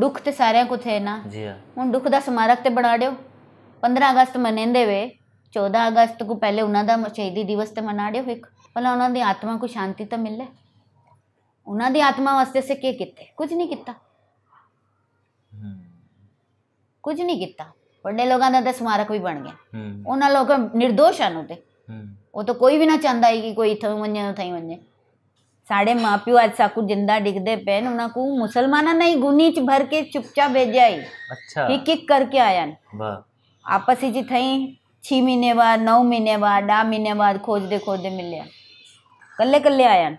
ਦੁੱਖ ਤੇ ਸਾਰਿਆਂ ਕੋ ਥੇ ਨਾ ਜੀ ਹਾਂ ਹੁਣ ਦੁੱਖ ਦਾ ਸਮਾਰਕ ਤੇ ਬਣਾ ਦਿਓ 15 ਅਗਸਤ ਮਨੇਂਦੇ ਵੇ 14 ਅਗਸਤ ਕੋ ਪਹਿਲੇ ਉਹਨਾਂ ਦਾ ਸ਼ਹੀਦੀ ਦਿਵਸ ਤੇ ਮਨਾ ਦਿਓ ਇੱਕ ਭਲਾ ਉਹਨਾਂ ਦੀ ਆਤਮਾ ਕੋ ਸ਼ਾਂਤੀ ਤਾਂ ਮਿਲੇ ਉਹਨਾਂ ਦੀ ਆਤਮਾ ਵਾਸਤੇ ਸੇ ਕੀ ਕੀਤਾ ਕੁਝ ਨਹੀਂ ਕੀਤਾ ਕੁਝ ਨਹੀਂ ਕੀਤਾ ਵੱਡੇ ਲੋਕਾਂ ਦਾ ਤਾਂ ਸਮਾਰਕ ਵੀ ਬਣ ਗਿਆ ਉਹਨਾਂ ਲੋਕ ਨਿਰਦੋਸ਼ ਹਨ ਉਹ ਤੇ ਉਹ ਤਾਂ ਕੋਈ ਵੀ ਨਾ ਚਾਹੁੰਦਾ ਹੈ ਕਿ ਕੋਈ ਇਥੋਂ ਮੰਨਿਆ ਨਾ ਹੀ ਮੰਨੇ ਸਾਡੇ ਮਾਪਿਓ ਅੱਜ ਸਾਕੂ ਜਿੰਦਾ ਡਿੱਗਦੇ ਪਏ ਨੇ ਉਹਨਾਂ ਨੂੰ ਮੁਸਲਮਾਨਾਂ ਨੇ ਗੁਨੀ ਚ ਭਰ ਕੇ ਚੁੱਪਚਾਪ ਭੇਜਿਆ ਹੀ ਅੱਛਾ ਕਿ ਕਿਕ ਕਰਕੇ ਆਇਆ ਵਾਹ ਆਪਸ ਵਿੱਚ ਥਈ 6 ਮਹੀਨੇ ਬਾਅਦ 9 ਮਹੀਨੇ ਬਾਅਦ 10 ਮਹੀਨੇ ਬਾਅਦ ਖੋਜਦੇ ਖੋਜਦੇ ਮਿਲਿਆ ਕੱਲੇ ਕੱਲੇ ਆਇਆ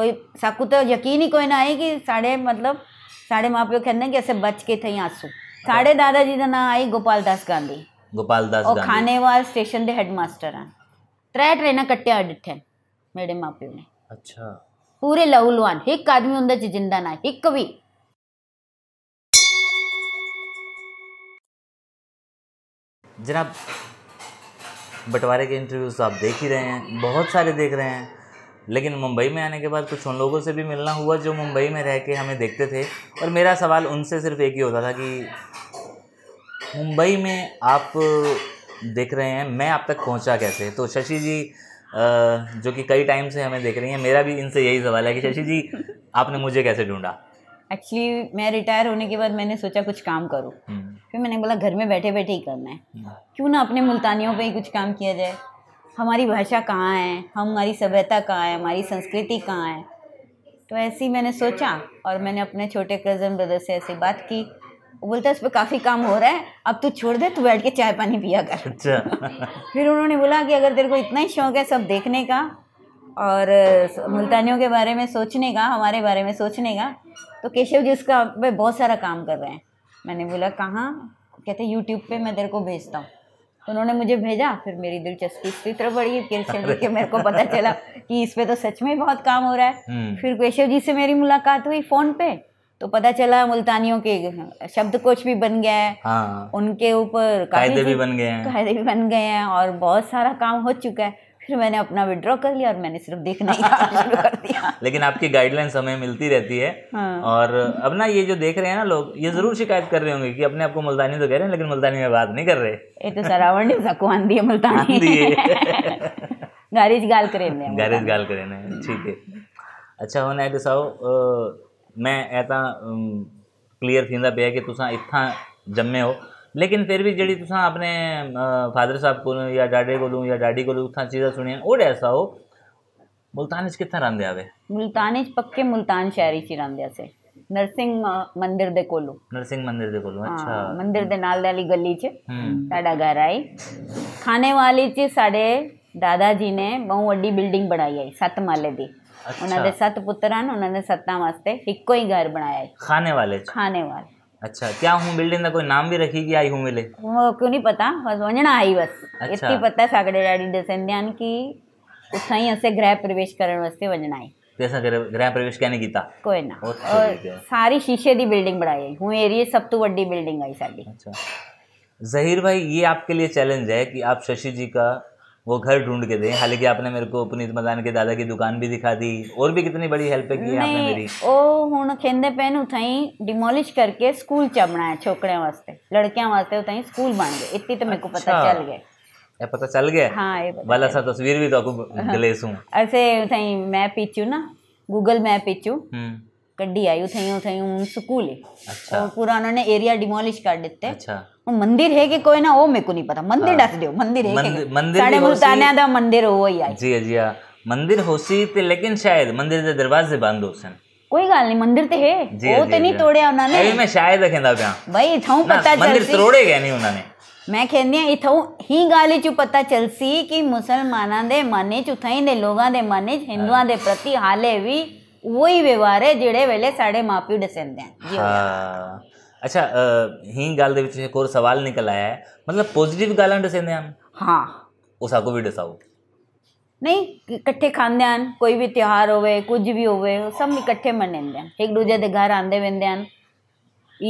कोई साकू तो यकीन ही कोई ना आई कि साढ़े मतलब साढ़े माँ प्यो कहने कि ऐसे बच के थे आंसू साढ़े अच्छा। दादाजी का ना आई गोपाल दास गांधी गोपाल दास और खाने स्टेशन के हेडमास्टर हैं त्रै ट्रेन कट्टिया डिठे मेरे माँ प्यो ने अच्छा एक आदमी हों जिंदा ना एक भी जनाब बंटवारे के इंटरव्यूज़ तो आप देख ही रहे हैं बहुत सारे देख रहे हैं लेकिन मुंबई में आने के बाद कुछ उन लोगों से भी मिलना हुआ जो मुंबई में रह के हमें देखते थे और मेरा सवाल उनसे सिर्फ एक ही होता था कि मुंबई में आप देख रहे हैं मैं आप तक पहुंचा कैसे तो शशि जी जो कि कई टाइम से हमें देख रही हैं मेरा भी इनसे यही सवाल है कि शशि जी आपने मुझे कैसे ढूंढा एक्चुअली मैं रिटायर होने के बाद मैंने सोचा कुछ काम करूँ हम्म। फिर मैंने बोला घर में बैठे बैठे ही करना है हम्म। क्यों ना अपने मुल्तानियों पे ही कुछ काम किया जाए हमारी भाषा कहाँ है हमारी सभ्यता कहाँ है हमारी संस्कृति कहाँ है तो ऐसे ही मैंने सोचा और मैंने अपने छोटे कज़न ब्रदर से ऐसे बात की बोलता है उस पर काफ़ी काम हो रहा है अब तू छोड़ दे तू बैठ के चाय पानी पिया कर अच्छा फिर उन्होंने बोला कि अगर तेरे को इतना ही शौक है सब देखने का और मुल्तानियों के बारे में सोचने का हमारे बारे में सोचने का तो केशव जी उसका वे बहुत सारा काम कर रहे हैं मैंने बोला कहाँ कहते यूट्यूब पे मैं तेरे को भेजता हूँ तो उन्होंने मुझे भेजा फिर मेरी दिलचस्पी इसी तरह बढ़ी केशव जी के मेरे को पता चला कि इस पर तो सच में बहुत काम हो रहा है हम्म। फिर केशव जी से मेरी मुलाकात हुई फ़ोन पे तो पता चला मुल्तानियों के शब्द कुछ भी बन गया है हाँ। उनके ऊपर कायदे भी बन गए हैं कायदे भी बन गए हैं और बहुत सारा काम हो चुका है फिर मैंने अपना विड्रॉ कर लिया और मैंने सिर्फ देखना ही शुरू कर दिया लेकिन आपकी गाइडलाइन समय मिलती रहती है हाँ। और अब ना ये जो देख रहे हैं ना लोग ये जरूर शिकायत कर रहे होंगे कि अपने आपको मुल्तानी तो कह रहे हैं लेकिन मुल्तानी में बात नहीं कर रहे ये तो सरावण ने जकुआन दिए मुल्तानी गारिज गाल करें गारिज गाल करें ठीक है अच्छा होना है तो साहब मैं ऐसा क्लीयर थी पे कि तुसां इतना जमे हो लेकिन फिर भी जी तुस अपने फादर साहब को या डाडे को या डाडी को चीज़ा सुनिया और ऐसा हो मुल्तान च कित्थां रौंदे आवे मुल्तान च पक्के मुल्तान शहर ही रौंदे असे ਨਰਸਿੰਘ ਮੰਦਿਰ ਦੇ ਕੋਲੋਂ ਨਰਸਿੰਘ ਮੰਦਿਰ ਦੇ ਕੋਲੋਂ ਅੱਛਾ मंदिर दे नाल ਵਾਲੀ गली 'ਚ हम्म। साडा घर आई खाने वाली 'ਚ साडे दादा जी ने ਬਹੁਤ ਵੱਡੀ बिल्डिंग बनाई ਹੈ ਸੱਤ माले दी अच्छा।, अच्छा क्या हूँ बिल्डिंग का कोई नाम भी रखी कि आई हूँ मिले वो क्यों नहीं पता बस वंजना आई बस अच्छा। इतनी पता डैडी की प्रवेश करने वास्ते वंजना आई कैसा प्रवेश कहने कोई ना और सारी शीशे दी बिल्डिंग बनाई हूँ एरिया सब तो बड़ी बिल्डिंग आई अच्छा जहीर भाई ये आपके लिए चैलेंज है कि आप शशि जी का वो घर ढूंढ के दें हालांकि आपने मेरे को पुनीत मदान के दादा की दुकान भी दिखा दी और भी कितनी बड़ी हेल्प की आपने मेरी ओ हुन खेंदे पेन उठाई डिमोलिश करके स्कूल च बनाया छोकरे वास्ते लड़कियां वास्ते उठाई स्कूल बन गए इतनी तो मेरे को पता अच्छा। चल गया ये पता चल गया हाँ ये वाला सा तस्वीर भी तो आपको गलेस हाँ। हूं ऐसे उठाई मैं पीचू ना गूगल मैप पीचू हम्म। ਕੱਢੀ ਆਈ ਉਥੇ ਹੀ ਉਥੇ ਹੀ ਉਹ ਸਕੂਲ ਹੈ ਅੱਛਾ ਉਹ ਪੂਰਾ ਉਹਨਾਂ ਨੇ ਏਰੀਆ ਡਿਮੋਲਿਸ਼ ਕਰ ਦਿੱਤੇ ਅੱਛਾ ਉਹ ਮੰਦਿਰ ਹੈ ਕਿ ਕੋਈ ਨਾ ਉਹ ਮੈਨੂੰ ਨਹੀਂ ਪਤਾ ਮੰਦਿਰ ਦੱਸ ਦਿਓ ਮੰਦਿਰ ਹੈ ਕਿ ਮੰਦਿਰ ਸਾਡੇ ਮੁਲਤਾਨਿਆਂ ਦਾ ਮੰਦਿਰ ਉਹ ਹੀ ਆਈ ਜੀ ਜੀ ਆ ਮੰਦਿਰ ਹੋਸੀ ਤੇ ਲੇਕਿਨ ਸ਼ਾਇਦ ਮੰਦਿਰ ਦੇ ਦਰਵਾਜ਼ੇ ਬੰਦ ਹੋ ਸਨ ਕੋਈ ਗੱਲ ਨਹੀਂ ਮੰਦਿਰ ਤੇ ਹੈ ਉਹ ਤੇ ਨਹੀਂ ਤੋੜਿਆ ਉਹਨਾਂ ਨੇ ਮੈਂ ਸ਼ਾਇਦ ਕਹਿੰਦਾ ਪਿਆ ਭਾਈ ਥਾਂ ਪਤਾ ਚੱਲ ਮੰਦਿਰ ਤੋੜੇ ਗਏ ਨਹੀਂ ਉਹਨਾਂ ਨੇ ਮੈਂ ਕਹਿੰਦੀ ਆ ਇਥੋਂ ਹੀ ਗਾਲੇ ਚ ਪਤਾ ਚੱਲ ਕਿ ਮੁਸਲਮਾਨਾਂ ਦੇ ਮਨ ਚ ਉਥਾਂ ਦੇ ਲੋਕਾਂ ਦੇ ਮਨ ਚ ਹਿੰਦੂਆਂ ਦੇ ਪ੍ਰਤੀ ਹਾਲੇ ਵੀ ਉਹੀ ਵਿਵਹਾਰ ਹੈ ਜਿਹੜੇ ਵੇਲੇ ਸਾਡੇ ਮਾਪਿਓ ਦੱਸਦੇ ਹਨ ਹਾਂ ਅੱਛਾ ਹੀ ਗੱਲ ਦੇ ਵਿੱਚ ਇੱਕ ਹੋਰ ਸਵਾਲ ਨਿਕਲ ਆਇਆ ਹੈ ਮਤਲਬ ਪੋਜ਼ਿਟਿਵ ਗੱਲਾਂ ਦੱਸਦੇ ਹਨ ਹਾਂ ਉਹ ਸਾਕੋ ਵੀ नहीं इकट्ठे खाते हैं कोई भी त्यौहार होवे कुछ भी हो सब इकट्ठे मनाते हैं एक दूजे के घर आते वेंदे हैं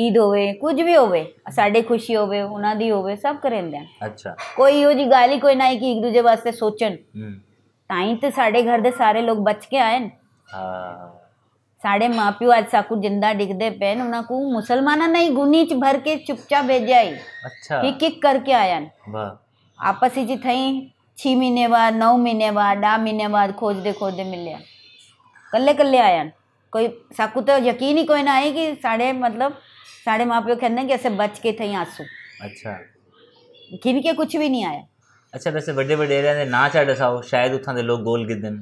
ईद होवे कुछ भी होवे साड़ी खुशी होवे उन्हों की सब करेंदे हैं अच्छा कोई यो गल ही कोई ना है कि एक दूजे वास्ते सोचन हम्म। ताई तो साढ़े घर दे सारे लोग बच के आए साढ़े माँ प्यो आज साकू जिंदा डिगदे पे उन्हें को मुसलमाना नहीं गुनी भर के चुपचाप भेजा अच्छा। ही एक एक करके आया आपस ही थी छह महीने बाद नौ महीने बाद दह महीने बाद खोजते खोजते मिले कल्ले कल्ले आया कोई साकू तो यकीन ही कोई ना आए कि साढ़े मतलब साढ़े माँ प्यो कहने कि ऐसे बच के थे आंसू अच्छा खिन कुछ भी नहीं आया अच्छा वैसे बड़े बड़े एरिया ना छड़ साओ शायद उतना दे लोग गोल गिदन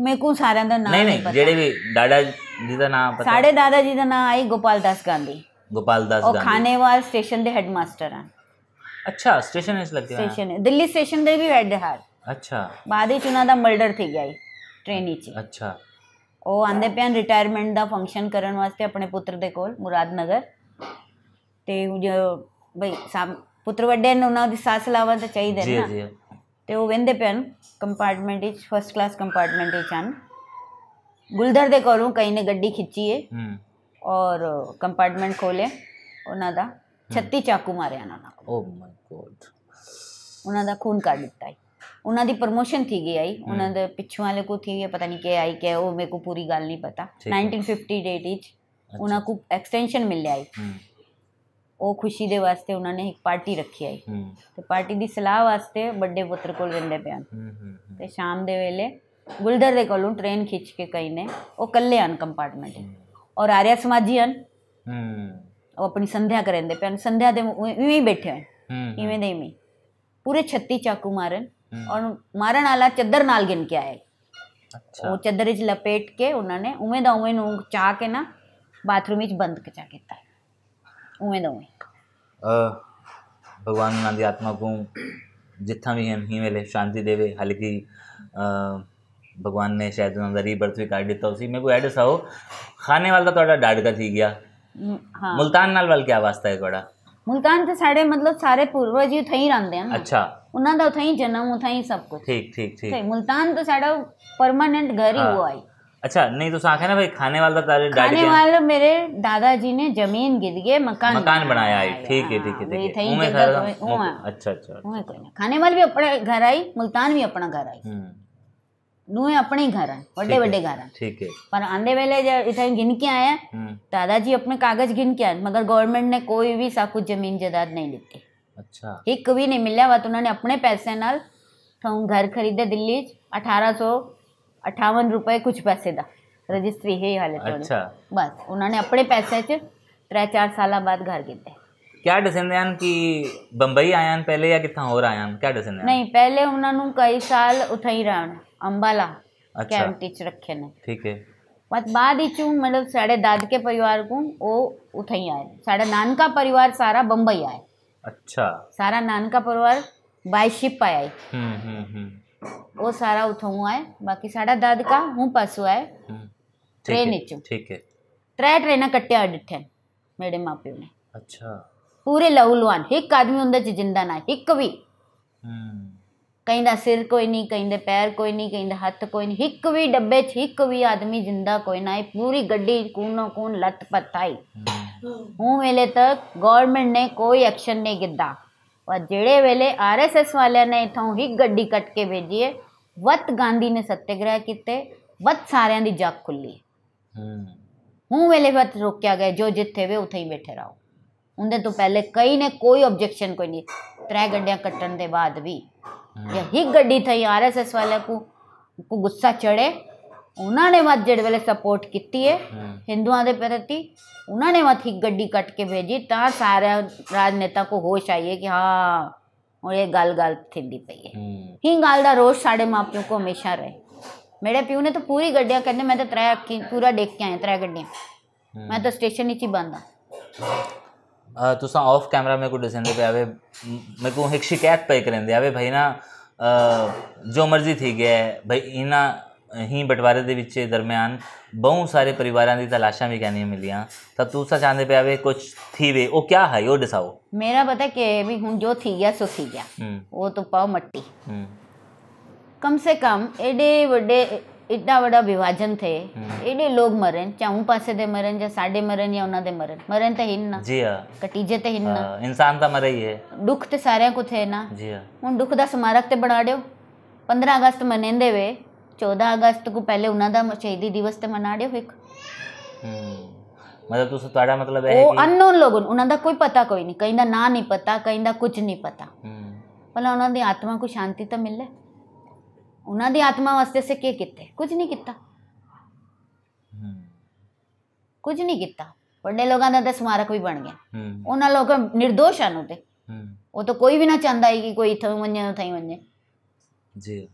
ਮੇਰੇ ਕੋ ਸਾਰਿਆਂ ਦਾ ਨਾਮ ਨਹੀਂ ਨਹੀਂ ਜਿਹੜੇ ਵੀ ਦਾਦਾ ਜੀ ਦਾ ਨਾਮ ਪਤਾ ਸਾਡੇ ਦਾਦਾ ਜੀ ਦਾ ਨਾਮ ਆਈ ਗੋਪਾਲ ਦਾਸ ਗਾਂਧੀ ਗੋਪਾਲ ਦਾਸ ਗਾਂਧੀ ਉਹ ਖਾਨੇਵਾਲ ਸਟੇਸ਼ਨ ਦੇ ਹੈਡਮਾਸਟਰ ਆ ਅੱਛਾ ਸਟੇਸ਼ਨ ਇਸ ਲੱਗਦਾ ਸਟੇਸ਼ਨ ਹੈ ਦਿੱਲੀ ਸਟੇਸ਼ਨ ਦੇ ਵੀ ਹੈਡ ਹੈ ਅੱਛਾ ਬਾਅਦ ਵਿੱਚ ਉਹਨਾਂ ਦਾ ਮਰਡਰ ਥੀ ਗਿਆ ਟ੍ਰੇਨ ਵਿੱਚ ਅੱਛਾ ਉਹ ਆਂਦੇ ਪਿਆਨ ਰਿਟਾਇਰਮੈਂਟ ਦਾ ਫੰਕਸ਼ਨ ਕਰਨ ਵਾਸਤੇ ਆਪਣੇ ਪੁੱਤਰ ਦੇ ਕੋਲ ਮੁਰਾਦਨਗਰ ਤੇ ਉਹ ਜੋ ਬਈ ਪੁੱਤਰ ਵੱਡੇ ਨੇ ਉਹਨਾਂ ਦੀ ਸਾਸ ਲਾਵਾ ਤਾਂ ਚਾਹੀਦੇ ਨਾ ਜੀ ਜੀ ਤੇ ਉਹ ਵੰਦੇ ਪਿਆਨ compartment is first class compartment is हम गुलदर दे करूँ कहीं ने गड्डी खिंची है हम्म। और कंपार्टमेंट खोले और ना हम्म। छत्ती चाकू मारे उन्होंने ना ओ oh खून कर दिता है उन्होंने प्रमोशन थी गई आई उन्होंने हम्म। दे वाले को थी गया पता नहीं क्या आई क्या वो मेरे को पूरी गल नहीं पता नाइनटीन फिफ्टी डेट इज अच्छा। उन्हें को एक्सटेंशन मिले जाए ਉਹ ਖੁਸ਼ੀ ਦੇ ਵਾਸਤੇ ਉਹਨਾਂ ਨੇ ਇੱਕ ਪਾਰਟੀ ਰੱਖੀ ਆਈ ਤੇ ਪਾਰਟੀ ਦੀ ਸਲਾਹ ਵਾਸਤੇ ਵੱਡੇ ਪੁੱਤਰ ਕੋਲ ਰਹਿੰਦੇ ਪਿਆਨ ਤੇ ਸ਼ਾਮ ਦੇ ਵੇਲੇ ਗੁਲਦਰ ਦੇ ਕੋਲੋਂ ਟ੍ਰੇਨ ਖਿੱਚ ਕੇ ਕਈ ਨੇ ਉਹ ਕੱਲੇ ਹਨ ਕੰਪਾਰਟਮੈਂਟ ਔਰ ਆਰਿਆ ਸਮਾਜੀ ਹਨ ਉਹ ਆਪਣੀ ਸੰਧਿਆ ਕਰਦੇ ਪਿਆਨ ਸੰਧਿਆ ਦੇ ਇਵੇਂ ਹੀ ਬੈਠੇ ਹਨ ਇਵੇਂ ਦੇ ਇਵੇਂ ਪੂਰੇ 36 ਚਾਕੂ ਮਾਰਨ ਔਰ ਮਾਰਨ ਵਾਲਾ ਚੱਦਰ ਨਾਲ ਗਿਣ ਕੇ ਆਇਆ ਉਹ ਚੱਦਰ ਵਿੱਚ ਲਪੇਟ ਕੇ ਉਹਨਾਂ ਨੇ ਉਵੇਂ ਦਾ ਉਵੇਂ ਨੂੰ ਚਾ ਕੇ ਨਾ ਬਾਥਰੂਮ ਵਿੱਚ ਬੰਦ ਕਚਾ ਕੀਤਾ उवें द उवें भगवान उन्होंने दी आत्मा को जिथा भी हैं ही मिले शांति देवे हालांकि भगवान ने शायद उन्होंने रीबर्थ भी काट दिता उसी मेरे को ऐड हो खाने वाला थोड़ा डाड का थी गया हाँ। मुल्तान नाल वाल क्या वास्ता है थोड़ा मुल्तान ते साडे मतलब सारे पूर्वज ही थई रहंदे हैं अच्छा ਉਹਨਾਂ ਦਾ ਉਥੇ ਜਨਮ ਉਥੇ ਹੀ ਸਭ ਕੁਝ ਠੀਕ ਠੀਕ ਠੀਕ ਤੇ ਤਾਂ ਸਾਡਾ ਪਰਮਨੈਂਟ ਘਰ ਹੀ ਹੋਇਆ ਹੈ अच्छा नहीं तो शाख ना भाई खाने वाला तारे खाने वाला मेरे दादाजी ने जमीन गिर गए मकान मकान बनाया है ठीक है ठीक है ठीक है तो अच्छा अच्छा, अच्छा। तो खाने वाले भी अपने घर आई मुल्तान भी अपना घर आई हम्म। नुए अपने घर है बड़े बड़े घर है ठीक है पर आंधे वेले जब इतने गिन के आया हम्म। दादाजी अपने कागज गिन के आए मगर गवर्नमेंट ने कोई भी साकू जमीन जायदाद नहीं लिखी अच्छा एक भी नहीं मिला वह तो उन्होंने अपने पैसे नाल घर खरीदे दिल्ली अठारह सौ अठावन रुपए कुछ पैसे का रजिस्ट्री है हाल ਤੋਂ तो. अच्छा बस उन्होंने अपने पैसे च त्रै चार साल बाद घर ਘਰ क्या डिसीजन आयान कि बंबई आयान पहले या कितना और आयान क्या डिसीजन नहीं पहले उन्होंने कई साल उठा ही रहन अंबाला अच्छा। कैंप टीच रखे ने ठीक है बस बाद इचू मतलब साढ़े दाद के परिवार को वो उठा ही आए साढ़े नानका परिवार सारा बंबई आए अच्छा सारा नानका परिवार बाय शिप आया हम्म हम्म हम्म वो सारा उथऊं आहे बाक़ी साढा ॾह धिका हू पासो आहे हम्म, टे निचूं टे ट्रेन कटिया ॾिठा आहिनि मेड़े माउ पीउ में अच्छा पूरे लहुलवान हिकु आदमी हुन जिंदा न आहे हिकु बि सिर कोई नी कंहिंदे पैर कोई नी कंहिंदा हथ कोई नी हिकु बि डब्बे हिकु बि आदमी जिंदा कोई न आहे पूरी गड्डी कूनो कून लत पथाई हम्म। हूं मेले तक गवर्नमेंट ने कोई एक्शन नहीं गिद्दा और जेड़े वेले आर एस एस वाले ने इतों ही गड्डी कट के भेजी है वत गांधी ने सत्याग्रह किए वत सारे की जग खुली हूँ हम्म। वेले वत रोकया गया जो जिथे वे उथे ही बैठे रहो उन्हें तो पहले कई ने कोई ऑब्जेक्शन कोई नहीं त्रै गड्डिया कट्ट के बाद भी हम्म। यही गड्डी थी आर एस एस वाले को गुस्सा चढ़े उन्होंने मजड़ वेले सपोर्ट की है हाँ। हिंदुआ के प्रति उन्होंने मत ही ग्डी कट के भेजी तो सारे राजनेता को होश आई है कि हाँ हूँ ये गल गल थी पी है हम्म। ही गल का रोष साढ़े माँ प्यो को हमेशा रहे मेरे प्यो ने तो पूरी गड्डिया कहते मैं तो त्रै अखी पूरा देख के आया त्रै गड्डिया हम्म। मैं तो स्टेशन ही ही बंद हाँ ऑफ कैमरा मेरे को दसेंगे पे आवे मेरे को एक शिकायत पे करेंगे आवे भाई ना जो मर्जी थी गया भाई इना ਹੀ ਬਟਵਾਰੇ ਦੇ ਵਿੱਚ ਦਰਮਿਆਨ ਬਹੁਤ ਸਾਰੇ ਪਰਿਵਾਰਾਂ ਦੀ ਤਲਾਸ਼ਾਂ ਵੀ ਕਹਿੰਦੀਆਂ ਮਿਲੀਆਂ ਤਾਂ ਤੁਸੀਂ ਚਾਹੁੰਦੇ ਪਿਆ ਵੇ ਕੁਝ ਥੀ ਵੇ ਉਹ ਕੀ ਹੈ ਉਹ ਦਸਾਓ ਮੇਰਾ ਪਤਾ ਕਿ ਵੀ ਹੁਣ ਜੋ ਥੀ ਗਿਆ ਸੋ ਥੀ ਗਿਆ ਉਹ ਤੋਂ ਪਾਓ ਮੱਟੀ कम से कम एडे वॾे एॾा वॾा विभाजन थिए एॾे लोग मरनि चाहे हू पासे ते मरनि या साॾे मरनि या हुन ते मरनि मरनि त हिन न जी हा कटीजे ते हिन न इंसान त मरे ई है दुख ते सारिया को थिए ना जी हा हुन दुख दा स्मारक ते बणाड़ियो 15 अगस्त मनेंदे वे ਅਗਸਤ अगस्त ਪਹਿਲੇ ਉਹਨਾਂ ਦਾ ਸ਼ਹੀਦੀ ਦਿਵਸ ਤੇ ਮਨਾੜਿਓ ਇੱਕ ਮਤਲਬ ਤੁਸੀਂ ਤੁਹਾਡਾ ਮਤਲਬ ਹੈ ਕਿ ਉਹ ਅਨਨੋਨ ਲੋਗਨ ਉਹਨਾਂ ਦਾ ਕੋਈ ਪਤਾ ਕੋਈ ਨਹੀਂ ਕਹਿੰਦਾ ਨਾ ਨਹੀਂ ਪਤਾ ਕਹਿੰਦਾ ਕੁਝ ਨਹੀਂ ਪਤਾ ਭਲਾ ਉਹਨਾਂ ਦੀ ਆਤਮਾ ਨੂੰ ਸ਼ਾਂਤੀ ਤਾਂ ਮਿਲੇ ਉਹਨਾਂ ਦੀ ਆਤਮਾ ਵਾਸਤੇ ਸੇ ਕੀ ਕੀਤਾ ਕੁਝ ਨਹੀਂ ਕੀਤਾ ਕੁਝ ਨਹੀਂ ਕੀਤਾ ਵੱਡੇ ਲੋਕਾਂ ਦਾ ਤਾਂ ਸਮਾਰਕ ਵੀ ਬਣ ਗਿਆ ਉਹਨਾਂ ਲੋਕ ਨਿਰਦੋਸ਼ ਹਨ ਉਹ ਤੇ ਉਹ ਤਾਂ ਕੋਈ ਵੀ ਨਾ ਚਾਹੁੰਦਾ ਹੈ ਕਿ ਕੋਈ ਇਥੋਂ ਵੰਜੇ ਥਾਈ ਮੰਨੇ ਜੀ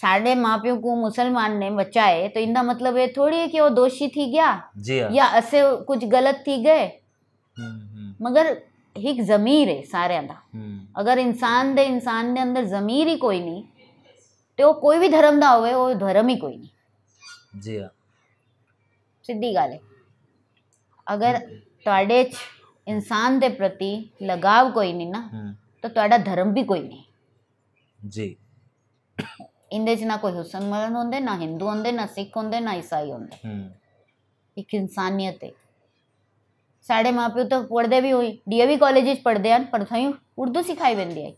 साढ़े माँ प्यो को मुसलमान ने बचाए तो इनका मतलब ये थोड़ी है कि वो दोषी थी गया जी हाँ। या ऐसे कुछ गलत थी गए हम्म, हम्म। मगर एक जमीर है सारे का हम्म। अगर इंसान दे इंसान दे अंदर जमीर ही कोई नहीं तो कोई भी धर्म ना होवे वो धर्म ही कोई नहीं जी हाँ सीधी गल है अगर थोड़े इंसान दे प्रति लगाव कोई नहीं ना तो थोड़ा धर्म भी कोई नहीं जी इंदे च ना कोई मुसलमान होंदे ना हिंदू होंदे ना सिख होंदे ना ईसाई होंदे इक इंसानियत है साढ़े माँ प्यो तो पढ़ते भी हुई डीएवी कॉलेज पढ़ते हैं पर थोड़ी उर्दू सिखाई वेंदी है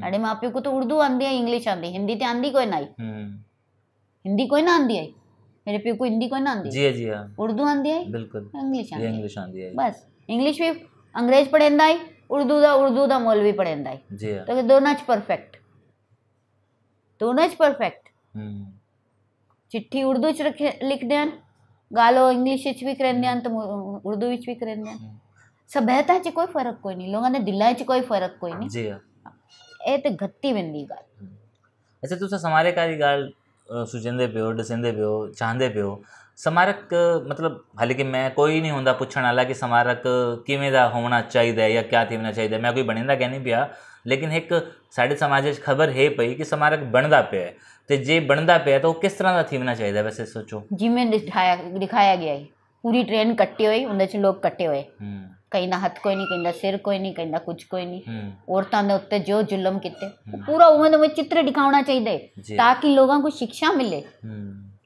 साढ़े माँ प्यो को तो उर्दू आती है इंग्लिश आती हिंदी तो आती कोई ना आई हिंदी कोई ना आंदी है मेरे प्यो को हिंदी कोई ना आंदी जी जी उर्दू आंदी है बिल्कुल इंग्लिश इंग्लिश आंदी है बस इंग्लिश भी अंग्रेज पढ़ेंदा है उर्दू का उर्दू दा मौलवी पढ़ेंदा है तो दोनों परफेक्ट दोनों इज परफेक्ट हम्म। चिट्ठी उर्दू च लिख देन गालो इंग्लिश च भी करें देन तो उर्दू च भी करें देन सभ्यता च कोई फर्क कोई नहीं लोगों ने दिला च कोई फर्क कोई नहीं जी ए तो घट्टी वेंदी ॻाल्हि अच्छा तूं समारे कारी हो सुझंदे पे हो पियो पे हो समारक मतलब हालांकि मैं कोई नहीं होंगे पूछने वाला कि समारक किमें होना चाहिए या क्या थी होना चाहिए मैं कोई बनेगा कह नहीं पिया लेकिन एक ਸਾਡੇ ਸਮਾਜ 'ਚ ਖਬਰ ਹੈ ਪਈ ਕਿ ਸਮਾਰਕ ਬਣਦਾ ਪਿਆ ਹੈ ਤੇ ਜੇ ਬਣਦਾ ਪਿਆ ਤਾਂ ਉਹ ਕਿਸ ਤਰ੍ਹਾਂ ਦਾ ਥੀਮਣਾ ਚਾਹੀਦਾ ਵੈਸੇ ਸੋਚੋ ਜਿਵੇਂ ਦਿਖਾਇਆ ਦਿਖਾਇਆ ਗਿਆ ਹੈ ਪੂਰੀ ਟ੍ਰੇਨ ਕੱਟੀ ਹੋਈ ਉਹਨਾਂ 'ਚ ਲੋਕ ਕੱਟੇ ਹੋਏ ਕਈ ਨਾ ਹੱਥ ਕੋਈ ਨਹੀਂ ਕਹਿੰਦਾ ਸਿਰ ਕੋਈ ਨਹੀਂ ਕਹਿੰਦਾ ਕੁਝ ਕੋਈ ਨਹੀਂ ਔਰਤਾਂ ਦੇ ਉੱਤੇ ਜੋ ਜ਼ੁਲਮ ਕੀਤੇ ਪੂਰਾ ਉਹਨਾਂ ਦੇ ਵਿੱਚ ਚਿੱਤਰ ਦਿਖਾਉਣਾ ਚਾਹੀਦਾ ਹੈ ਤਾਂ ਕਿ ਲੋਕਾਂ ਨੂੰ ਸਿੱਖਿਆ ਮਿਲੇ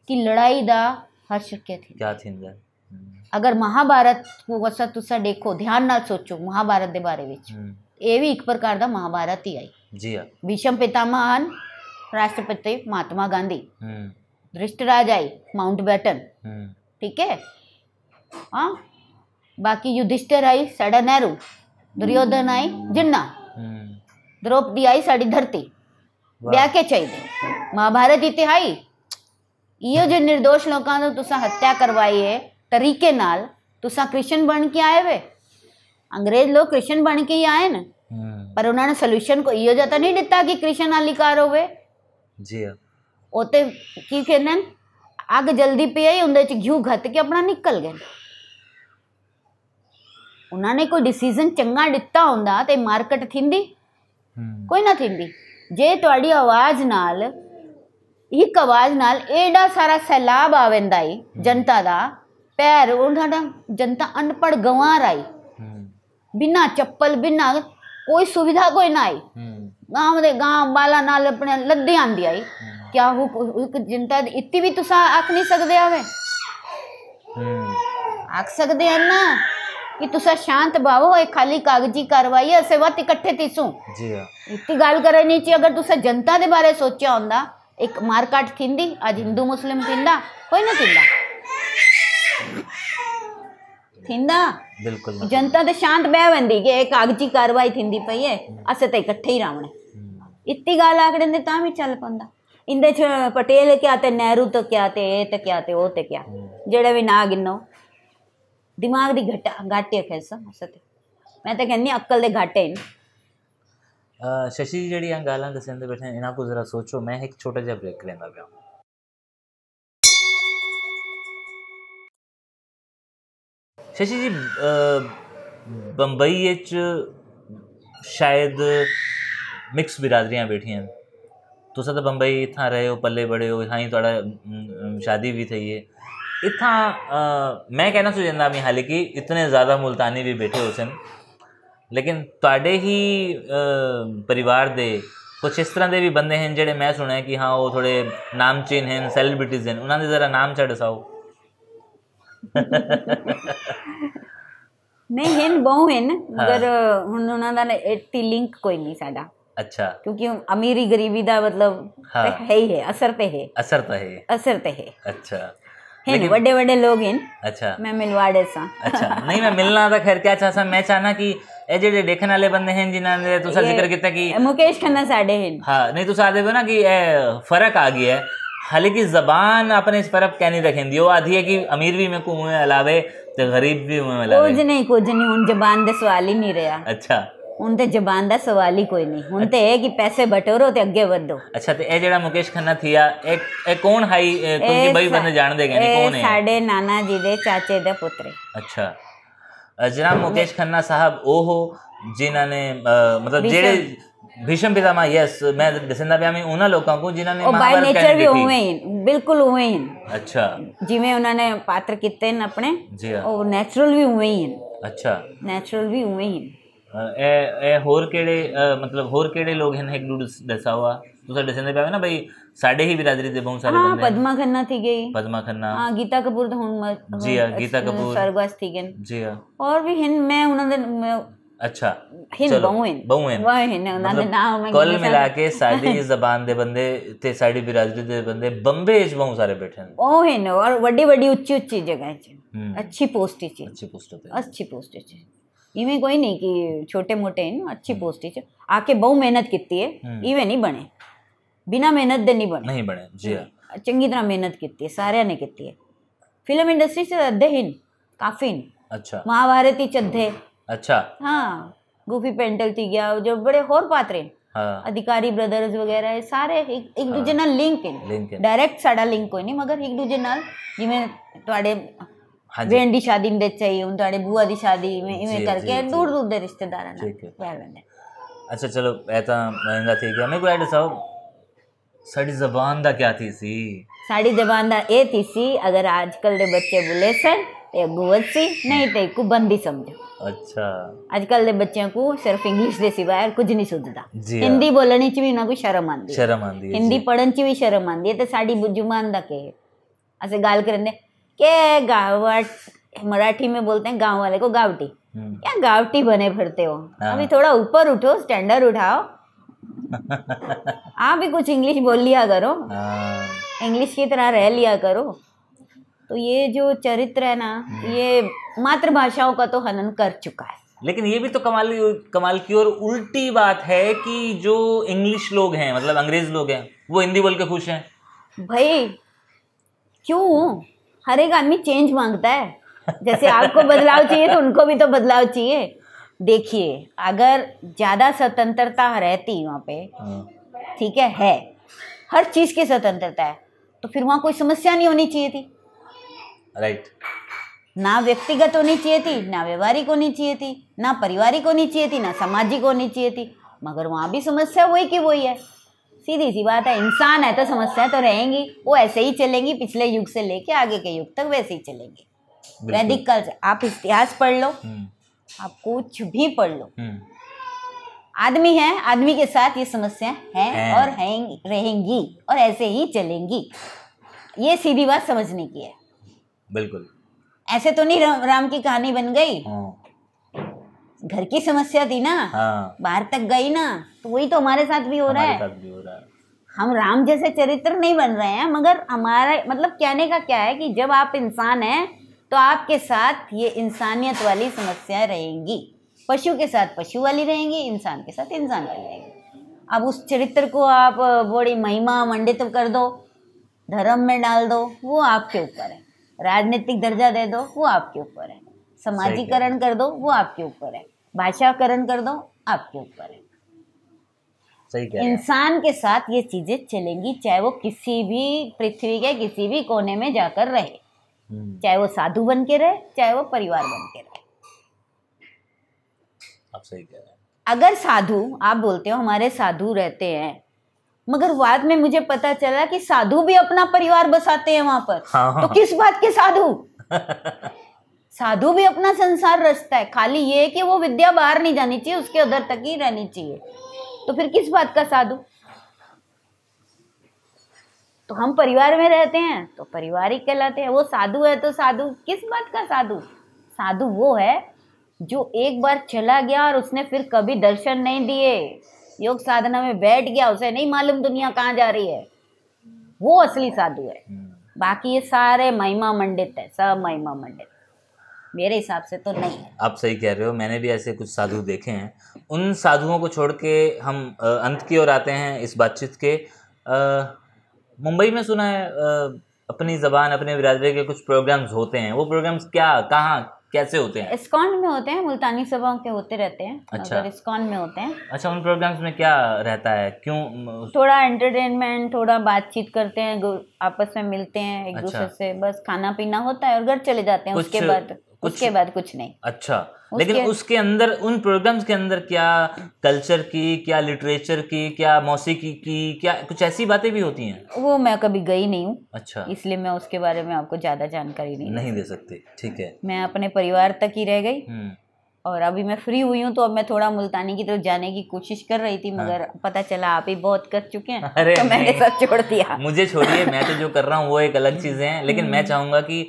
ਕਿ ਲੜਾਈ ਦਾ ਹਰ ਸ਼ਕਤੀ ਥੀ ਕੀ ਥਿੰਦਾ ਅਗਰ ਮਹਾਭਾਰਤ ਕੋ ਵਸਤ ਤੁਸੀਂ ਦੇਖੋ ਧਿਆਨ ਨਾਲ ਸੋਚੋ ਮਹਾਭਾਰਤ ਦੇ ਬਾਰੇ ਵਿੱਚ एक प्रकार का महाभारत ही आई विषम ભીષમ પિતામહન राष्ट्रपति महात्मा गांधी धृष्टराज आई माउंट बैटन ठीक है हाँ बाकी युधिष्ठिर आई साढ़ा नेहरू दुर्योधन आई जिन्ना द्रौपदी आई साड़ी धरती ब्याह के चाहिए महाभारत इते आई जो निर्दोष लोगों तुसा हत्या करवाई है तरीके नाल तुसा कृष्ण बन के आए हुए ਅੰਗਰੇਜ਼ ਲੋਕ ਕ੍ਰਿਸ਼ਨ ਬਣ ਕੇ ਹੀ ਆਏ ਨਾ ਪਰ ਉਹਨਾਂ ਨੇ ਸੋਲੂਸ਼ਨ सोल्यूशन को इहो ਨਹੀਂ ਦਿੱਤਾ ਕਿ ਕ੍ਰਿਸ਼ਨ की क्रिश्चन ਹੋਵੇ ਜੀ ਉਹ ਤੇ ਕੀ ਕਹਿੰਦੇ ਨੇ ਅੱਗ ਜਲਦੀ ਪਈ ਹੁੰਦੇ ਉਹਦੇ ਚ ਘਿਓ ਘੱਟ ਕੇ ਆਪਣਾ ਨਿਕਲ ਗਿਆ ਉਹਨਾਂ ਨੇ ਕੋਈ ਡਿਸੀਜਨ ਚੰਗਾ ਦਿੱਤਾ ਹੁੰਦਾ ਤੇ ਮਾਰਕੀਟ ਥਿੰਦੀ ਕੋਈ ਨਾ ਥਿੰਦੀ ਜੇ ਤੁਹਾਡੀ ਆਵਾਜ਼ ਨਾਲ ਇੱਕ ਆਵਾਜ਼ ਨਾਲ ਐਡਾ ਸਾਰਾ ਸੈਲਾਬ ਆਵੰਦਾ ਜਨਤਾ ਦਾ ਪੈਰ ਉਹਨਾਂ ਦਾ ਜਨਤਾ ਅਨਪੜ ਗਵਾਂ ਰਾਈ बिना चप्पल बिना कोई सुविधा कोई ना आई हम्म। गांव दे गांव बाला नाल अपने लद्दी आंदी आई हम्म। क्या हुक हुक जनता इतनी भी तुसा आख नहीं सकदे आवे हम्म। आख सकदे हैं ना कि तुसा शांत भावो एक खाली कागजी कार्रवाई है वत इकट्ठे तीसू जी हाँ। इतनी गाल करनी चाहिए अगर तुसा जनता दे बारे सोचा होंदा एक मारकाट थिंदी आज हिंदू मुस्लिम थिंदा कोई ना थिंदा ਥਿੰਦਾ ਬਿਲਕੁਲ ਜਨਤਾ ਤੇ ਸ਼ਾਂਤ ਬਹਿ ਬੰਦੀ ਕਿ ਇੱਕ ਕਾਗਜ਼ੀ ਕਾਰਵਾਈ ਥਿੰਦੀ ਪਈ ਐ ਅਸੇ ਤੇ ਇਕੱਠੇ ਹੀ ਰਾਵਣੇ ਇੱਤੀ ਗੱਲ ਆ ਕਰਦੇ ਤਾਂ ਵੀ ਚੱਲ ਪੰਦਾ ਇੰਦੇ ਚ ਪਟੇਲ ਕਿਆ ਆਤੇ ਨਹਿਰੂ ਤੋਂ ਕਿਆ ਆਤੇ ਇਹ ਤੇ ਕਿਆ ਆਤੇ ਉਹ ਤੇ ਕਿਆ ਜਿਹੜੇ ਵੀ ਨਾ ਗਿੰਨੋ ਦਿਮਾਗ ਦੀ ਘਟਾ ਘਾਟੇ ਖੈਸ ਸਤ ਮੈਂ ਤਾਂ ਕਹਿੰਨੀ ਅਕਲ ਦੇ ਘਾਟੇ ਨੇ ਸ਼ਸ਼ੀ ਜਿਹੜੀਆਂ ਗੱਲਾਂ ਦੱਸਣ ਦੇ ਬੈਠੇ ਇਹਨਾਂ ਕੋ ਜ਼ਰਾ ਸੋਚੋ ਮੈਂ ਇੱਕ ਛੋਟਾ ਜਿਹਾ ਬ੍ਰੇਕ ਲੈਣਾ ਪਿਆ शशि जी बम्बई एच शायद मिक्स बिरादरियां बैठी हैं ਤੁਸੀਂ ਤਾਂ ਬੰਬਈ ਇਥਾਂ ਰਹੇ ਹੋ ਪੱਲੇ ਬੜੇ ਹੋ ਇਥਾਂ ਹੀ ਤੁਹਾਡਾ ਸ਼ਾਦੀ ਵੀ થઈ ਹੈ ਇਥਾਂ ਮੈਂ ਕਹਿਣਾ ਸੁਜੰਦਾ ਵੀ ਹਾਲਾਂਕਿ ਇਤਨੇ ਜ਼ਿਆਦਾ ਮੁਲਤਾਨੀ ਵੀ ਬੈਠੇ ਹੋਸਨ ਲੇਕਿਨ ਤੁਹਾਡੇ ਹੀ ਪਰਿਵਾਰ ਦੇ ਕੁਝ ਇਸ ਤਰ੍ਹਾਂ ਦੇ ਵੀ ਬੰਦੇ ਹਨ ਜਿਹੜੇ ਮੈਂ ਸੁਣਿਆ ਕਿ ਹਾਂ ਉਹ ਥੋੜੇ ਨਾਮਚੀਨ ਹਨ ਸੈਲੀਬ੍ਰਿਟੀਜ਼ ਹਨ ਉਹਨਾਂ ਦੇ ਜ਼ਰਾ ਨਾਮ ਚੜਸਾਓ ਨਹੀਂ ਹਨ ਬਹੁ ਹਨ ਮਗਰ ਹੁਣ ਉਹਨਾਂ ਦਾ ਇੱਥੇ ਲਿੰਕ ਕੋਈ ਨਹੀਂ ਸਾਡਾ ਅੱਛਾ ਕਿਉਂਕਿ ਅਮੀਰੀ ਗਰੀਬੀ ਦਾ ਮਤਲਬ ਹੈ ਹੀ ਹੈ ਅਸਰ ਤੇ ਹੈ ਅਸਰ ਤਾਂ ਹੈ ਅਸਰ ਤੇ ਹੈ ਅੱਛਾ बड़े बड़े लोग हैं अच्छा मैं मिलवाड़े सा अच्छा नहीं मैं मिलना था खैर क्या चाहता मैं चाहना कि ए देखने वाले बंदे हैं जिन्होंने तुसा जिक्र किया कि मुकेश खन्ना साडे हैं हां नहीं तुसा आदे ना कि फर्क आ गया है हालांकि ज़बान आपने इस पर अब क्या नहीं रखेंदी वो आधी है कि अमीर भी मैं मुँह अलावे तो गरीब भी मुँह अलावे कुछ नहीं कुछ नहीं उन जबान का सवाल ही नहीं रहा अच्छा ਹੁਣ ਤੇ ਜ਼ਬਾਨ ਦਾ ਸਵਾਲ ਹੀ ਕੋਈ ਨਹੀਂ ਹੁਣ ਤੇ ਇਹ ਕਿ ਪੈਸੇ ਬਟੋਰੋ ਤੇ ਅੱਗੇ ਵਧੋ ਅੱਛਾ ਤੇ ਇਹ ਜਿਹੜਾ ਮੁਕੇਸ਼ ਖੰਨਾ ਥੀਆ ਇਹ ਇਹ ਕੌਣ ਹਾਈ ਕਿਉਂਕਿ ਬਈ ਬੰਦੇ ਜਾਣਦੇ ਗਏ ਨਹੀਂ ਕੌਣ ਹੈ ਸਾਡੇ ਨਾਨਾ ਜੀ ਦੇ ਚਾਚੇ ਦਾ ਪੁੱਤਰ ਹੈ ਅੱਛਾ ਅਜਰਾ ਮੁਕੇਸ਼ ਖੰਨਾ ਸਾਹਿਬ ਉਹ ਜਿਨ੍ਹਾਂ ਨੇ ਮਤਲਬ ਜਿਹੜੇ ਭੀਸ਼ਮ ਪਿਤਾਮਾ ਯੈਸ ਮੈਂ ਦਸਿੰਦਾ ਪਿਆ ਮੈਂ ਉਹਨਾਂ ਲੋਕਾਂ ਕੋ ਜਿਨ੍ਹਾਂ ਨੇ ਉਹ ਬਾਈ ਨੇਚਰ ਵੀ ਹੋਏ ਹਨ ਬਿਲਕੁਲ ਹੋਏ ਹਨ ਅੱਛਾ ਜਿਵੇਂ ਉਹਨਾਂ ਨੇ ਪਾਤਰ ਕੀਤੇ ਨੇ ਆਪਣੇ ਜੀ ਉਹ ਨੇਚਰਲ ਵੀ ਹੋਏ ਹਨ ਅੱਛਾ ਨੇਚਰਲ ਵੀ ਹੋਏ ਹਨ ਇਹ ਇਹ ਹੋਰ ਕਿਹੜੇ ਮਤਲਬ ਹੋਰ ਕਿਹੜੇ ਲੋਕ ਹਨ ਇੱਕ ਦੂਰ ਦਸਾਵਾ ਤੁਸੀਂ ਦਿਸੰਦਾ ਪਿਆ ਨਾ ਭਾਈ ਸਾਡੇ ਹੀ ਬਰਾਦਰੀ ਦੇ ਬਹੁਤ ਸਾਰੇ ਬੰਦੇ ਹਾਂ ਪਦਮਾ ਖੰਨਾ ਥੀ ਗਈ ਪਦਮਾ ਖੰਨਾ ਹਾਂ ਗੀਤਾ ਕਪੂਰ ਤਾਂ ਹੁਣ ਜੀ ਹਾਂ ਗੀਤਾ ਕਪੂਰ ਸਰਗਵਾਸ ਥੀ ਗਏ ਜੀ ਹਾਂ ਔਰ ਵੀ ਹਨ ਮੈਂ ਉਹਨਾਂ ਦੇ अच्छा मतलब मिला के साडी जबान दे बंदे ते साडी बिरादरी दे बंदे बम्बे सारे बैठे हैं ओ है ना और जगह हम्म। है अच्छी पोस्ट है अच्छी पोस्ट है अच्छी पोस्ट है इवें कोई नहीं कि छोटे मोटे हैं अच्छी हम्म। पोस्ट है आके बहु मेहनत की है हम्म। इवें नहीं बने बिना मेहनत दे नहीं बने नहीं बने जी हां चंगी तरह मेहनत की है सारे ने की है फिल्म इंडस्ट्री से अद्धे हैं काफी अच्छा महाभारत ही चद्धे अच्छा हाँ गोपी पेंटल थी गया जो बड़े और पात्र हाँ। अधिकारी ब्रदर्स वगैरह सारे एक, एक हाँ। दूजे नाल लिंक है डायरेक्ट साडा लिंक कोई नहीं मगर एक दूजे नाल जिवें ਤੁਹਾਡੇ ਹਾਂਜੀ ਬੇਨ ਦੀ ਸ਼ਾਦੀ ਮੇ ਚਾਹੀਏ ਹੁਣ ਤੁਹਾਡੇ ਬੂਆ ਦੀ ਸ਼ਾਦੀ ਮੇ ਇਵੇਂ ਕਰਕੇ ਦੂਰ ਦੂਰ ਦੇ ਰਿਸ਼ਤੇਦਾਰਾਂ ਨਾਲ ਠੀਕ ਹੈ ਅੱਛਾ ਚਲੋ ਇਹ ਤਾਂ ਮਹਿੰਗਾ ਠੀਕ ਹੈ ਮੇਰੇ ਕੋਲ ਐਡ ਸਾਹਿਬ ਸਾਡੀ ਜ਼ਬਾਨ ਦਾ ਕੀ ਥੀ ਸੀ ਸਾਡੀ ਜ਼ਬਾਨ ਦਾ ਇਹ ਥੀ ਸੀ ਅਗਰ ਅੱਜ ਕੱਲ ਦੇ ਬੱਚੇ ਬੁਲੇ ਸਨ ਤੇ ਗੁਵਤ ਸੀ ਨਹੀਂ ਤੇ ਕੋ ਬੰਦੀ ਸਮਝੋ ਅੱਛਾ ਅੱਜ ਕੱਲ ਦੇ ਬੱਚਿਆਂ ਕੋ ਸਿਰਫ ਇੰਗਲਿਸ਼ ਦੇ ਸਿਵਾ ਕੁਝ ਨਹੀਂ ਸੁਝਦਾ ਹਿੰਦੀ ਬੋਲਣ ਚ ਵੀ ਉਹਨਾਂ ਕੋ ਸ਼ਰਮ ਆਂਦੀ ਹੈ ਸ਼ਰਮ ਆਂਦੀ ਹੈ ਹਿੰਦੀ ਪੜਨ ਚ ਵੀ ਸ਼ਰਮ ਆਂਦੀ ਹੈ ਤੇ ਸਾਡੀ ਜ਼ੁਬਾਨ ਦਾ ਕੇ ਅਸੀਂ ਗੱਲ ਕਰਦੇ के गावट मराठी में बोलते हैं गांव वाले को गावटी क्या गावटी बने फिरते हो अभी थोड़ा ऊपर उठो स्टैंडर्ड उठाओ आप भी कुछ इंग्लिश बोल लिया करो इंग्लिश की तरह रह लिया करो तो ये जो चरित्र है ना हम्म। ये मातृभाषाओं का तो हनन कर चुका है लेकिन ये भी तो कमाल कमाल की और उल्टी बात है कि जो इंग्लिश लोग हैं मतलब अंग्रेज लोग हैं वो हिंदी बोल के खुश हैं भाई क्यों हर एक आदमी चेंज मांगता है जैसे आपको बदलाव चाहिए तो उनको भी तो बदलाव चाहिए देखिए अगर ज़्यादा स्वतंत्रता रहती वहाँ पे हाँ। ठीक है है हर चीज़ की स्वतंत्रता है तो फिर वहाँ कोई समस्या नहीं होनी चाहिए थी राइट ना व्यक्तिगत होनी चाहिए थी ना व्यवहारिक होनी चाहिए थी ना पारिवारिक होनी चाहिए थी ना सामाजिक होनी चाहिए थी मगर वहाँ भी समस्या वही की वही है सीधी सी बात है इंसान है तो समस्या तो रहेंगी वो ऐसे ही चलेंगी पिछले युग से लेके आगे के युग तक वैसे ही चलेंगे वैदिक काल से आप इतिहास पढ़ लो हम्म। आप कुछ भी पढ़ लो हम्म। आदमी है आदमी के साथ ये समस्या है। और रहेंगी और ऐसे ही चलेंगी ये सीधी बात समझने की है बिल्कुल ऐसे तो नहीं राम, राम की कहानी बन गई हाँ। घर की समस्या थी ना हाँ। बाहर तक गई ना तो वही तो हमारे साथ भी हो रहा है साथ भी हो रहा है हम राम जैसे चरित्र नहीं बन रहे हैं मगर हमारा मतलब कहने का क्या है कि जब आप इंसान हैं तो आपके साथ ये इंसानियत वाली समस्याएं रहेंगी पशु के साथ पशु वाली रहेंगी इंसान के साथ इंसान वाली रहेंगी अब उस चरित्र को आप बड़ी महिमा मंडित कर दो धर्म में डाल दो वो आपके ऊपर है राजनीतिक दर्जा दे दो वो आपके ऊपर है समाजीकरण कर दो वो आपके ऊपर है भाषाकरण कर दो आपके ऊपर है इंसान के साथ ये चीजें चलेंगी चाहे वो किसी भी पृथ्वी के किसी भी कोने में जाकर रहे हम्म। चाहे वो साधु बन के रहे चाहे वो परिवार बन के रहे आप सही कह रहे हैं अगर साधु आप बोलते हो हमारे साधु रहते हैं मगर बाद में मुझे पता चला कि साधु भी अपना परिवार बसाते हैं वहां पर हाँ, हाँ। तो किस बात के साधु साधु भी अपना संसार रचता है खाली ये कि वो विद्या बाहर नहीं जानी चाहिए उसके अदर तक ही रहनी चाहिए तो फिर किस बात का साधु तो हम परिवार में रहते हैं तो परिवार ही कहलाते हैं वो साधु है तो साधु किस बात का साधु साधु वो है जो एक बार चला गया और उसने फिर कभी दर्शन नहीं दिए योग साधना में बैठ गया उसे नहीं मालूम दुनिया कहाँ जा रही है वो असली साधु है हम्म। बाकी ये सारे महिमा मंडित है सब महिमा मंडित मेरे हिसाब से तो नहीं है आप सही कह रहे हो मैंने भी ऐसे कुछ साधु देखे हैं उन साधुओं को छोड़ के हम अंत की ओर आते हैं इस बातचीत के मुंबई में सुना है आ, अपनी ज़बान अपने बिरादरी के कुछ प्रोग्राम्स होते हैं वो प्रोग्राम्स क्या कहाँ कैसे होते हैं इस्कॉन में होते हैं मुल्तानी सभाओं के होते रहते हैं अच्छा इस्कॉन में होते हैं अच्छा उन प्रोग्राम्स में क्या रहता है क्यों थोड़ा एंटरटेनमेंट थोड़ा बातचीत करते हैं आपस में मिलते हैं एक अच्छा। दूसरे से बस खाना पीना होता है और घर चले जाते हैं उसके बाद उसके बाद कुछ नहीं अच्छा लेकिन उसके, अंदर उन प्रोग्राम्स के अंदर क्या कल्चर की क्या लिटरेचर की क्या मौसीकी की क्या कुछ ऐसी बातें भी होती हैं वो मैं कभी गई नहीं हूँ अच्छा इसलिए मैं उसके बारे में आपको ज़्यादा जानकारी नहीं नहीं दे सकती ठीक है मैं अपने परिवार तक ही रह गई हम्म। और अभी मैं फ्री हुई हूँ तो अब मैं थोड़ा मुल्तानी की तरफ जाने की कोशिश कर रही थी मगर हाँ। पता चला आप ही बहुत कर चुके हैं अरे तो मैंने सब छोड़ दिया मुझे छोड़िए मैं तो जो कर रहा हूँ वो एक अलग चीज़ें हैं लेकिन हम्म। मैं चाहूँगा कि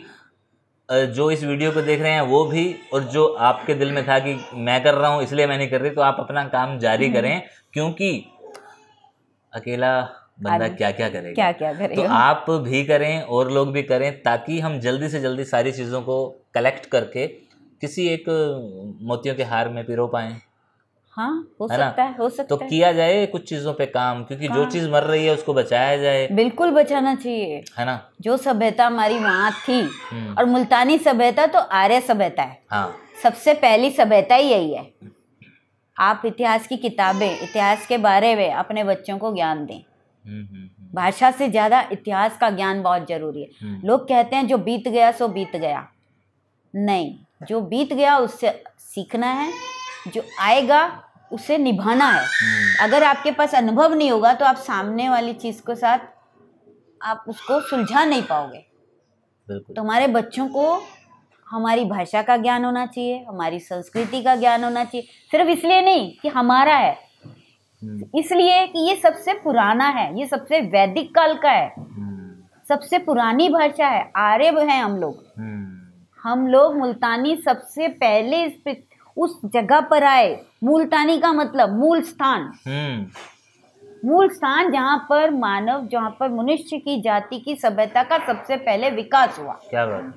जो इस वीडियो को देख रहे हैं वो भी और जो आपके दिल में था कि मैं कर रहा हूँ इसलिए मैं नहीं कर रही तो आप अपना काम जारी हम्म। करें क्योंकि अकेला बंदा क्या क्या करेगा क्या क्या करेगा तो आप भी करें और लोग भी करें ताकि हम जल्दी से जल्दी सारी चीज़ों को कलेक्ट करके किसी एक मोतियों के हार में पिरो पाएँ हाँ हो है सकता है हो सकता तो है। किया जाए कुछ चीजों पे काम क्योंकि जो हाँ। चीज मर रही है उसको बचाया जाए बिल्कुल बचाना चाहिए है ना जो सभ्यता हमारी वहाँ थी हम्म। और मुल्तानी सभ्यता तो आर्य सभ्यता है हाँ। सबसे पहली सभ्यता ही यही है आप इतिहास की किताबें इतिहास के बारे में अपने बच्चों को ज्ञान दें हम्म, हम्म, भाषा से ज्यादा इतिहास का ज्ञान बहुत जरूरी है लोग कहते हैं जो बीत गया सो बीत गया नहीं जो बीत गया उससे सीखना है जो आएगा उसे निभाना है हम्म। अगर आपके पास अनुभव नहीं होगा तो आप सामने वाली चीज के साथ आप उसको सुलझा नहीं पाओगे तो हमारे बच्चों को हमारी भाषा का ज्ञान होना चाहिए हमारी संस्कृति का ज्ञान होना चाहिए सिर्फ इसलिए नहीं कि हमारा है हम्म। इसलिए कि ये सबसे पुराना है ये सबसे वैदिक काल का है हम्म। सबसे पुरानी भाषा है आर्य हैं हम लोग हम लोग मुल्तानी सबसे पहले इस उस जगह पर आए मूलतानी का मतलब मूल स्थान हम्म। मूल स्थान जहाँ पर मानव जहाँ पर मनुष्य की जाति की सभ्यता का सबसे पहले विकास हुआ क्या बात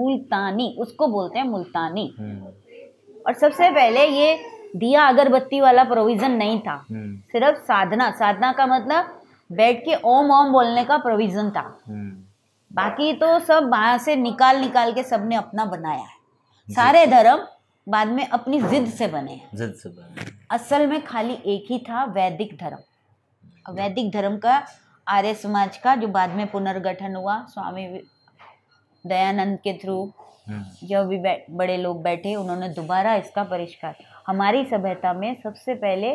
मुल्तानी उसको बोलते हैं मुल्तानी हम्म। और सबसे पहले ये दिया अगरबत्ती वाला प्रोविजन नहीं था हम्म। सिर्फ साधना साधना का मतलब बैठ के ओम ओम बोलने का प्रोविजन था बाकी तो सब वहां से निकाल निकाल के सबने अपना बनाया है सारे धर्म बाद में अपनी जिद से बने जिद से बने असल में खाली एक ही था वैदिक धर्म वैदिक धर्म का आर्य समाज का जो बाद में पुनर्गठन हुआ स्वामी दयानंद के थ्रू हम्म। जो भी बड़े लोग बैठे उन्होंने दोबारा इसका परिष्कार हमारी सभ्यता में सबसे पहले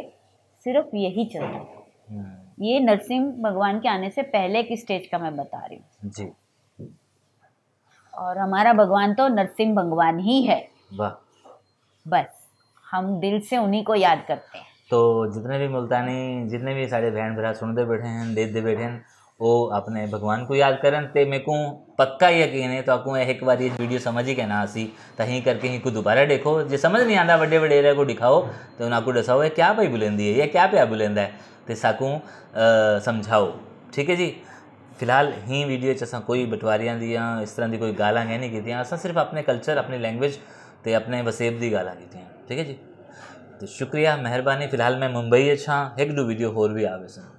सिर्फ यही चलता था हम्म। ये नरसिंह भगवान के आने से पहले की स्टेज का मैं बता रही हूँ जी और हमारा भगवान तो नरसिंह भगवान ही है वाह बस हम दिल से उन्हीं को याद करते हैं तो जितने भी मुल्तानी जितने भी सारे बहन भरा सुनते बैठे हैं देखते बैठे हैं वो अपने भगवान को याद करन ते मेरे को पक्का यकीन है तो आपको एक बार ये वीडियो समझ ही कहना आसी तहीं करके ही को दोबारा देखो जो समझ नहीं आता बड़े बड़े को दिखाओ तो आपको दसाओ ये क्या भाई बुलेंदी है या क्या प्या बुलेंदा है तो साकू समझाओ ठीक है जी फिलहाल ही वीडियो असा कोई बटवारिया दी इस तरह की कोई गाला है नहीं की असा सिर्फ अपने कल्चर अपनी लैंग्वेज तो अपने वसेब जी ॻाल्हाए थी ठीक है जी तो शुक्रिया मेहरबानी फ़िलहाल मैं मुंबई अच्छा एक दो वीडियो भी आवे आवेसि